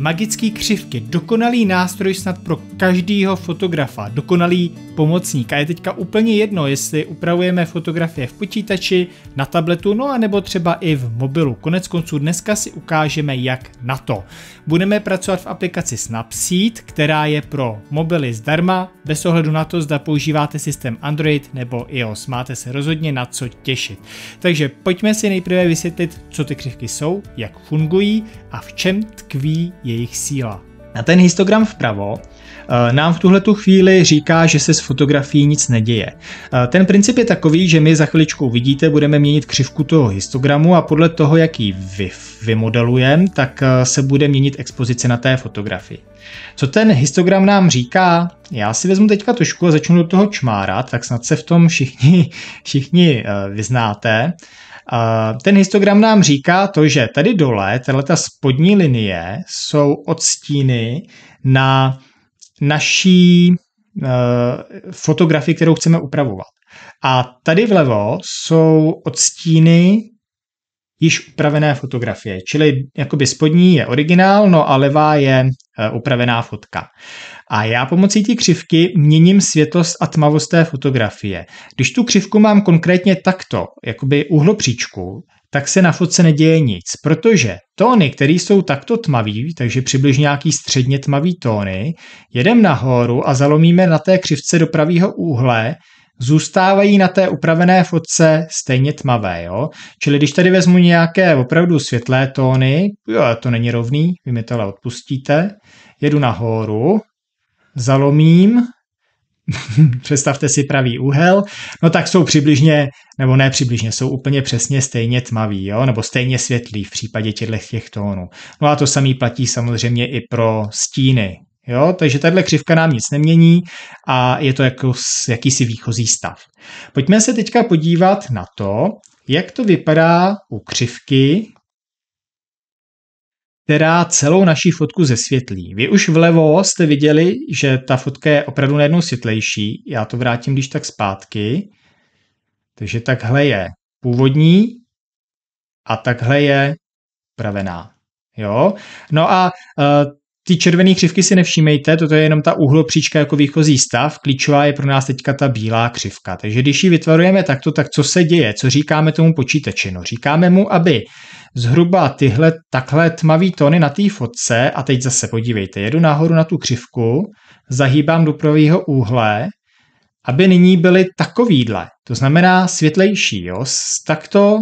magický křivky, dokonalý nástroj snad pro každýho fotografa, dokonalý pomocník. A je teďka úplně jedno, jestli upravujeme fotografie v počítači, na tabletu, no a nebo třeba i v mobilu. Konec konců dneska si ukážeme, jak na to. Budeme pracovat v aplikaci Snapseed, která je pro mobily zdarma, bez ohledu na to, zda používáte systém Android nebo iOS. Máte se rozhodně na co těšit. Takže pojďme si nejprve vysvětlit, co ty křivky jsou, jak fungují a v čem tkví jejich síla. Na ten histogram vpravo Eh, nám v tuhle chvíli říká, že se s fotografií nic neděje. Eh, ten princip je takový, že my za chviličku uvidíte, budeme měnit křivku toho histogramu a podle toho, jak ji vy, vymodelujeme, tak eh, se bude měnit expozice na té fotografii. Co ten histogram nám říká? Já si vezmu teďka tušku a začnu do toho čmárat, tak snad se v tom všichni, všichni vyznáte. Ten histogram nám říká to, že tady dole, tato spodní linie jsou odstíny na naší eh, fotografii, kterou chceme upravovat. A tady vlevo jsou odstíny již upravené fotografie, čili jakoby spodní je originál, no a levá je eh, upravená fotka. A já pomocí té křivky měním světlost a tmavost té fotografie. Když tu křivku mám konkrétně takto, jakoby uhlopříčku, tak se na fotce neděje nic, protože tóny, které jsou takto tmavý, takže přibližně nějaký středně tmavý tóny, jedem nahoru a zalomíme na té křivce do pravého úhle, zůstávají na té upravené fotce stejně tmavé. Jo? Čili když tady vezmu nějaké opravdu světlé tóny, jo, to není rovný, vy mi ale odpustíte, jedu nahoru, zalomím představte si pravý úhel, no tak jsou přibližně, nebo ne přibližně, jsou úplně přesně stejně tmavý, jo? nebo stejně světlý v případě těch tónů. No a to samý platí samozřejmě i pro stíny, Jo, takže tahle křivka nám nic nemění a je to jako jakýsi výchozí stav. Pojďme se teďka podívat na to, jak to vypadá u křivky, která celou naší fotku zesvětlí. Vy už vlevo jste viděli, že ta fotka je opravdu najednou světlejší. Já to vrátím když tak zpátky. Takže takhle je původní a takhle je pravená, Jo? No a uh, ty červené křivky si nevšímejte, toto je jenom ta uhlopříčka jako výchozí stav, klíčová je pro nás teďka ta bílá křivka. Takže když ji vytvarujeme takto, tak co se děje, co říkáme tomu počítači? No, říkáme mu, aby zhruba tyhle takhle tmavý tony na té fotce a teď zase podívejte, jedu nahoru na tu křivku, zahýbám do pravého úhle, aby nyní byly takovýhle, to znamená světlejší, jo, takto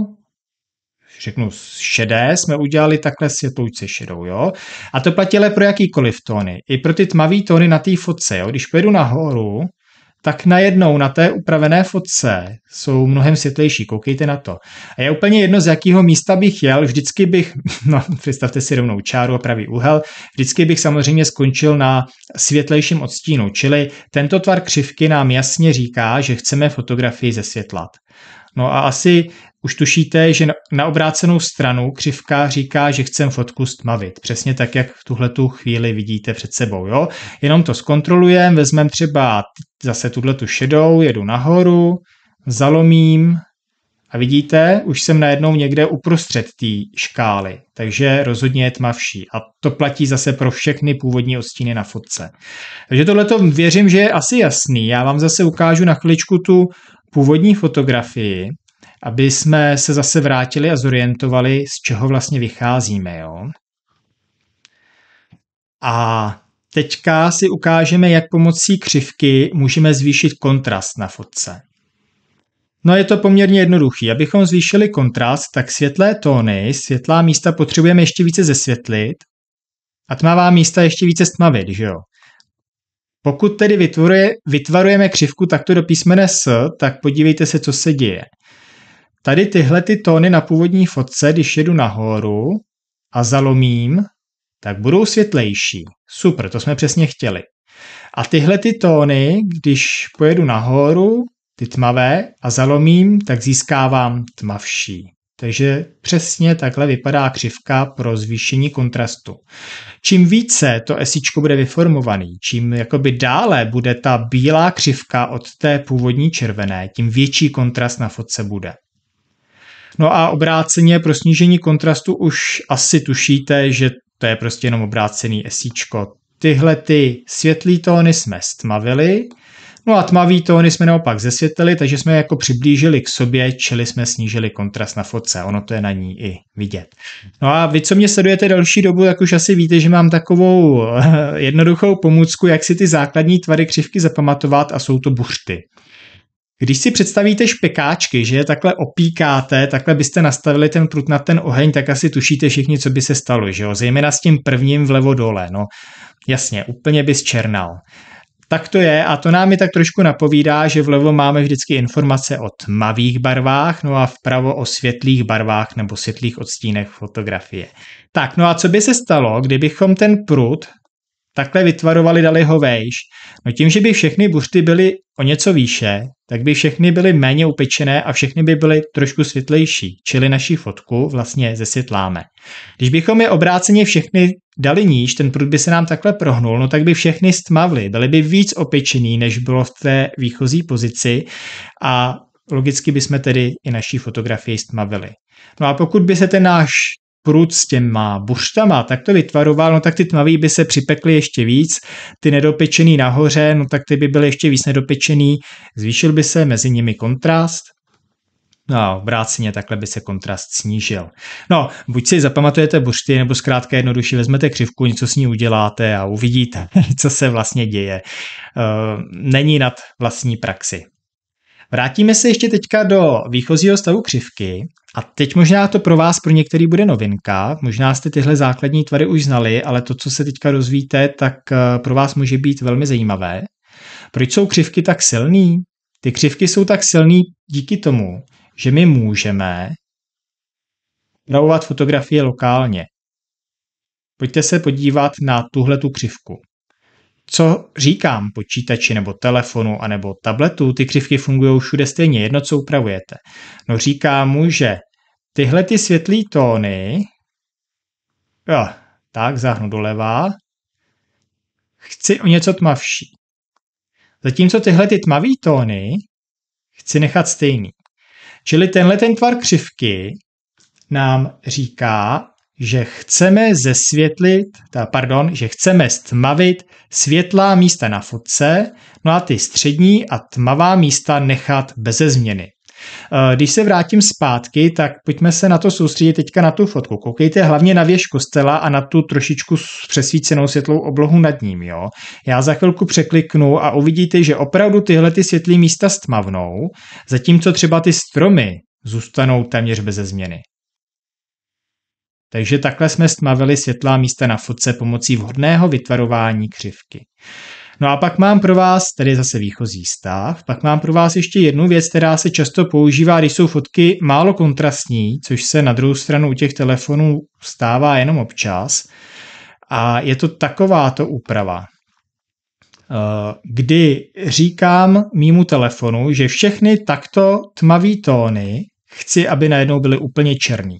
řeknu šedé, jsme udělali takhle světlouce šedou, jo. A to platilo pro jakýkoliv tóny, i pro ty tmavý tóny na té fotce, jo. Když pojedu nahoru, tak najednou na té upravené fotce jsou mnohem světlejší, koukejte na to. A je úplně jedno, z jakého místa bych jel, vždycky bych, no představte si rovnou čáru a pravý úhel, vždycky bych samozřejmě skončil na světlejším odstínu, čili tento tvar křivky nám jasně říká, že chceme fotografii zesvětlat. No a asi už tušíte, že na obrácenou stranu křivka říká, že chcem fotku stmavit. Přesně tak, jak v tuhle tu chvíli vidíte před sebou. Jo? Jenom to zkontrolujeme, vezmeme třeba zase tuhle tu šedou, jedu nahoru, zalomím a vidíte, už jsem najednou někde uprostřed té škály, takže rozhodně je tmavší. A to platí zase pro všechny původní odstíny na fotce. Takže tohle věřím, že je asi jasný. Já vám zase ukážu na chviličku tu původní fotografii, aby jsme se zase vrátili a zorientovali, z čeho vlastně vycházíme. Jo? A Teďka si ukážeme, jak pomocí křivky můžeme zvýšit kontrast na fotce. No je to poměrně jednoduchý. Abychom zvýšili kontrast, tak světlé tóny, světlá místa potřebujeme ještě více zesvětlit a tmavá místa ještě více stmavit, že jo? Pokud tedy vytvoruje, vytvarujeme křivku takto do písmene S, tak podívejte se, co se děje. Tady tyhle ty tóny na původní fotce, když jedu nahoru a zalomím, tak budou světlejší. Super, to jsme přesně chtěli. A tyhle ty tóny, když pojedu nahoru, ty tmavé, a zalomím, tak získávám tmavší. Takže přesně takhle vypadá křivka pro zvýšení kontrastu. Čím více to esičko bude vyformovaný, čím jakoby dále bude ta bílá křivka od té původní červené, tím větší kontrast na fotce bude. No a obráceně pro snížení kontrastu už asi tušíte, že to je prostě jenom obrácený esíčko. Tyhle ty světlý tóny jsme stmavili, no a tmavý tóny jsme naopak zesvětlili, takže jsme je jako přiblížili k sobě, čili jsme snížili kontrast na fotce. Ono to je na ní i vidět. No a vy, co mě sledujete další dobu, tak už asi víte, že mám takovou eh, jednoduchou pomůcku, jak si ty základní tvary křivky zapamatovat a jsou to buřty. Když si představíte špekáčky, že je takhle opíkáte, takhle byste nastavili ten prut na ten oheň, tak asi tušíte všichni, co by se stalo, že jo? Zejména s tím prvním vlevo dole, no. Jasně, úplně bys černal. Tak to je a to nám je tak trošku napovídá, že vlevo máme vždycky informace o tmavých barvách, no a vpravo o světlých barvách nebo světlých odstínech fotografie. Tak, no a co by se stalo, kdybychom ten prut Takhle vytvarovali ho vejš. No tím, že by všechny buřty byly o něco výše, tak by všechny byly méně upečené a všechny by byly trošku světlejší, čili naši fotku vlastně zesvětláme. Když bychom je obráceně všechny dali níž, ten prut by se nám takhle prohnul, no tak by všechny stmavly, byly by víc opečený, než bylo v té výchozí pozici a logicky bychom tedy i naší fotografii stmavili. No a pokud by se ten náš prut s těma buštama, tak to vytvaroval, no tak ty tmavý by se připekly ještě víc, ty nedopečený nahoře, no tak ty by byly ještě víc nedopečený, zvýšil by se mezi nimi kontrast, No a obráceně takhle by se kontrast snížil. No, buď si zapamatujete buřty, nebo zkrátka jednoduše vezmete křivku, něco s ní uděláte a uvidíte, co se vlastně děje. Eh, není nad vlastní praxi. Vrátíme se ještě teďka do výchozího stavu křivky a teď možná to pro vás, pro některý bude novinka, možná jste tyhle základní tvary už znali, ale to, co se teďka rozvíte, tak eh, pro vás může být velmi zajímavé. Proč jsou křivky tak silný? Ty křivky jsou tak silný díky tomu, že my můžeme upravovat fotografie lokálně. Pojďte se podívat na tuhle tu křivku. Co říkám počítači nebo telefonu anebo tabletu, ty křivky fungují všude stejně, jedno co upravujete. No říkám mu, že tyhle ty světlý tóny, jo, tak zahnu doleva, chci o něco tmavší. Zatímco tyhle ty tmavý tóny chci nechat stejný. Čili tenhle ten tvar křivky nám říká, že chceme zesvětlit, ta, pardon, že chceme stmavit světlá místa na fotce, no a ty střední a tmavá místa nechat beze změny. Eh, když se vrátím zpátky, tak pojďme se na to soustředit teďka na tu fotku. Koukejte hlavně na věž kostela a na tu trošičku přesvícenou světlou oblohu nad ním. Jo? Já za chvilku překliknu a uvidíte, že opravdu tyhle ty světlý místa stmavnou, zatímco třeba ty stromy zůstanou téměř beze změny. Takže takhle jsme stmavili světlá místa na fotce pomocí vhodného vytvarování křivky. No a pak mám pro vás, tady zase výchozí stav, pak mám pro vás ještě jednu věc, která se často používá, když jsou fotky málo kontrastní, což se na druhou stranu u těch telefonů stává jenom občas. A je to takováto úprava eh, kdy říkám mýmu telefonu, že všechny takto tmavý tóny chci, aby najednou byly úplně černý.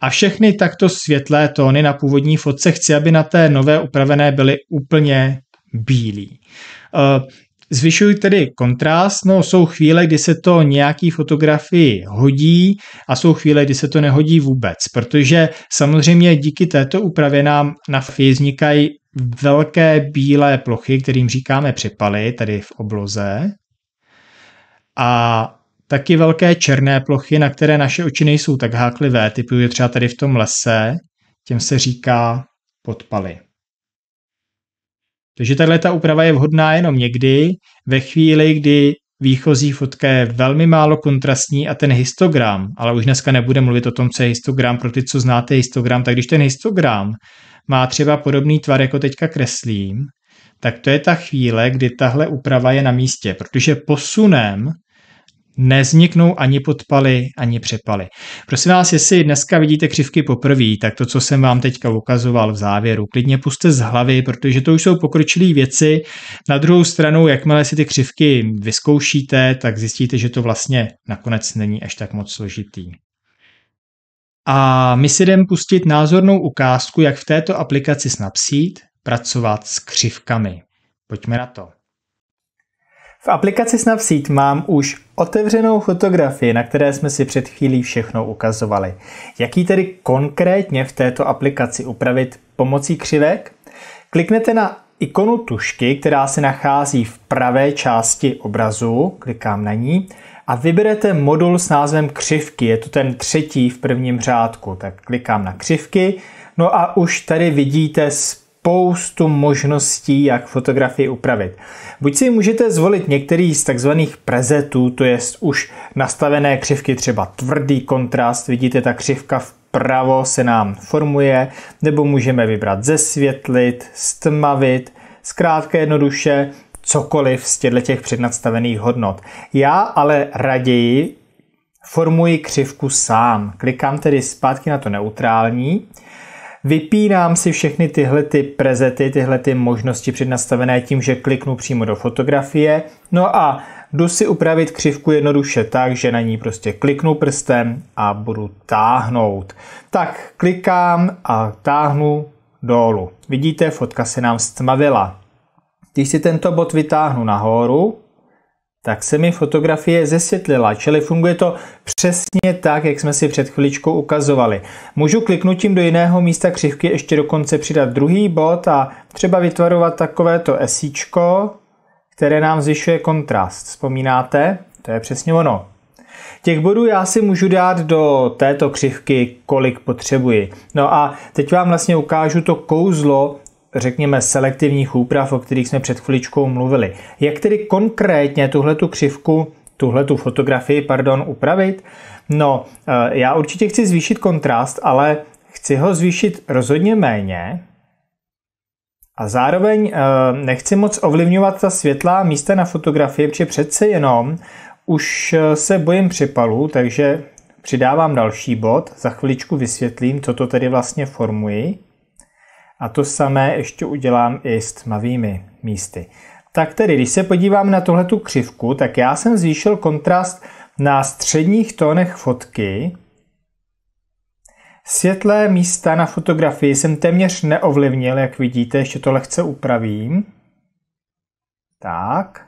A všechny takto světlé tóny na původní fotce chci, aby na té nové upravené byly úplně bílý. Eh, zvyšuji tedy kontrast, no jsou chvíle, kdy se to nějaký fotografii hodí a jsou chvíle, kdy se to nehodí vůbec, protože samozřejmě díky této úpravě nám na FI vznikají velké bílé plochy, kterým říkáme připaly, tady v obloze. A taky velké černé plochy, na které naše oči nejsou tak háklivé, typu je třeba tady v tom lese, těm se říká podpaly. Takže tahle ta úprava je vhodná jenom někdy, ve chvíli, kdy výchozí fotka je velmi málo kontrastní a ten histogram, ale už dneska nebude mluvit o tom, co je histogram, pro ty, co znáte histogram, tak když ten histogram má třeba podobný tvar, jako teďka kreslím, tak to je ta chvíle, kdy tahle úprava je na místě, protože posunem nezniknou ani podpaly, ani přepaly. Prosím vás, jestli dneska vidíte křivky poprvé, tak to, co jsem vám teďka ukazoval v závěru, klidně puste z hlavy, protože to už jsou pokročilé věci. Na druhou stranu, jakmile si ty křivky vyzkoušíte, tak zjistíte, že to vlastně nakonec není až tak moc složitý. A my si jdeme pustit názornou ukázku, jak v této aplikaci Snapseed pracovat s křivkami. Pojďme na to. V aplikaci Snapseed mám už otevřenou fotografii, na které jsme si před chvílí všechno ukazovali. Jaký tedy konkrétně v této aplikaci upravit pomocí křivek? Kliknete na ikonu tušky, která se nachází v pravé části obrazu, klikám na ní, a vyberete modul s názvem křivky, je to ten třetí v prvním řádku, tak klikám na křivky, no a už tady vidíte z spoustu možností, jak fotografii upravit. Buď si můžete zvolit některý z takzvaných prezetů, to je už nastavené křivky, třeba tvrdý kontrast, vidíte ta křivka vpravo se nám formuje, nebo můžeme vybrat zesvětlit, stmavit, zkrátka jednoduše cokoliv z těch přednastavených hodnot. Já ale raději formuji křivku sám. Klikám tedy zpátky na to neutrální, Vypínám si všechny tyhle ty prezety, tyhle ty možnosti přednastavené tím, že kliknu přímo do fotografie. No a jdu si upravit křivku jednoduše tak, že na ní prostě kliknu prstem a budu táhnout. Tak klikám a táhnu dolů. Vidíte, fotka se nám stmavila. Když si tento bod vytáhnu nahoru, tak se mi fotografie zesvětlila, čili funguje to přesně tak, jak jsme si před chvíličkou ukazovali. Můžu kliknutím do jiného místa křivky ještě dokonce přidat druhý bod a třeba vytvarovat takovéto esíčko, které nám zvyšuje kontrast. Vzpomínáte? To je přesně ono. Těch bodů já si můžu dát do této křivky, kolik potřebuji. No a teď vám vlastně ukážu to kouzlo řekněme, selektivních úprav, o kterých jsme před chviličkou mluvili. Jak tedy konkrétně tuhle tu křivku, tuhle tu fotografii, pardon, upravit? No, eh, já určitě chci zvýšit kontrast, ale chci ho zvýšit rozhodně méně, a zároveň eh, nechci moc ovlivňovat ta světlá místa na fotografii, protože přece jenom už eh, se bojím přepalu, takže přidávám další bod, za chviličku vysvětlím, co to tedy vlastně formuji. A to samé ještě udělám i s tmavými místy. Tak tedy, když se podívám na tuhletu křivku, tak já jsem zvýšil kontrast na středních tónech fotky. Světlé místa na fotografii jsem téměř neovlivnil, jak vidíte, ještě to lehce upravím. Tak.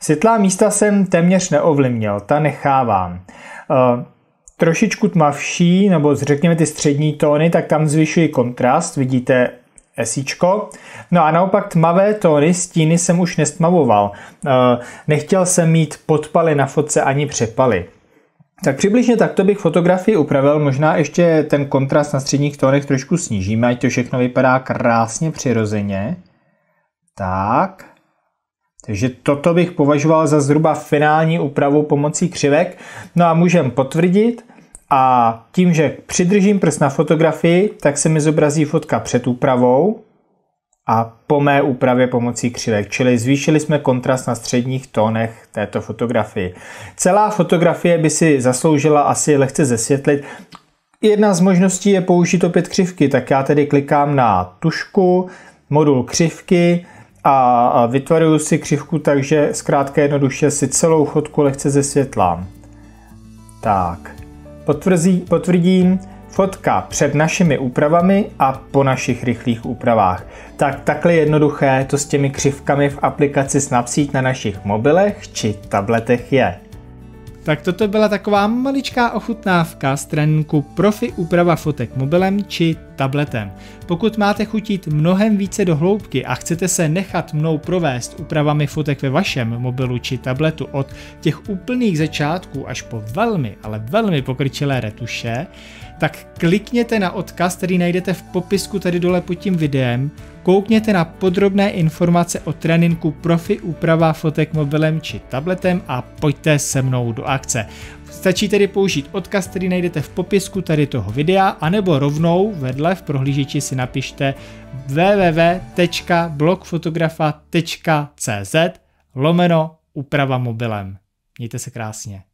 Světlá místa jsem téměř neovlivnil, ta nechávám. Eh, trošičku tmavší, nebo řekněme ty střední tóny, tak tam zvyšuji kontrast, vidíte esíčko. No a naopak tmavé tóny, stíny jsem už nestmavoval. Eh, nechtěl jsem mít podpaly na fotce ani přepaly. Tak přibližně takto bych fotografii upravil, možná ještě ten kontrast na středních tónech trošku snížíme, ať to všechno vypadá krásně přirozeně. Tak. Takže toto bych považoval za zhruba finální úpravu pomocí křivek. No a můžeme potvrdit a tím, že přidržím prst na fotografii, tak se mi zobrazí fotka před úpravou a po mé úpravě pomocí křivek, čili zvýšili jsme kontrast na středních tónech této fotografii. Celá fotografie by si zasloužila asi lehce zesvětlit. Jedna z možností je použít opět křivky, tak já tedy klikám na tušku, modul křivky a vytvoruju si křivku, takže zkrátka jednoduše si celou fotku lehce zesvětlám. Tak. Potvrzí, potvrdím, fotka před našimi úpravami a po našich rychlých úpravách. Tak takhle jednoduché to s těmi křivkami v aplikaci Snapseed na našich mobilech či tabletech je. Tak toto byla taková maličká ochutnávka z tréninku Profi úprava fotek mobilem či tabletem. Pokud máte chutit mnohem více do hloubky a chcete se nechat mnou provést úpravami fotek ve vašem mobilu či tabletu od těch úplných začátků až po velmi, ale velmi pokrčilé retuše, tak klikněte na odkaz, který najdete v popisku tady dole pod tím videem, koukněte na podrobné informace o tréninku Profi úprava fotek mobilem či tabletem a pojďte se mnou do akce. Stačí tedy použít odkaz, který najdete v popisku tady toho videa, anebo rovnou vedle v prohlížeči si napište www.blogfotografa.cz lomeno úprava mobilem. Mějte se krásně.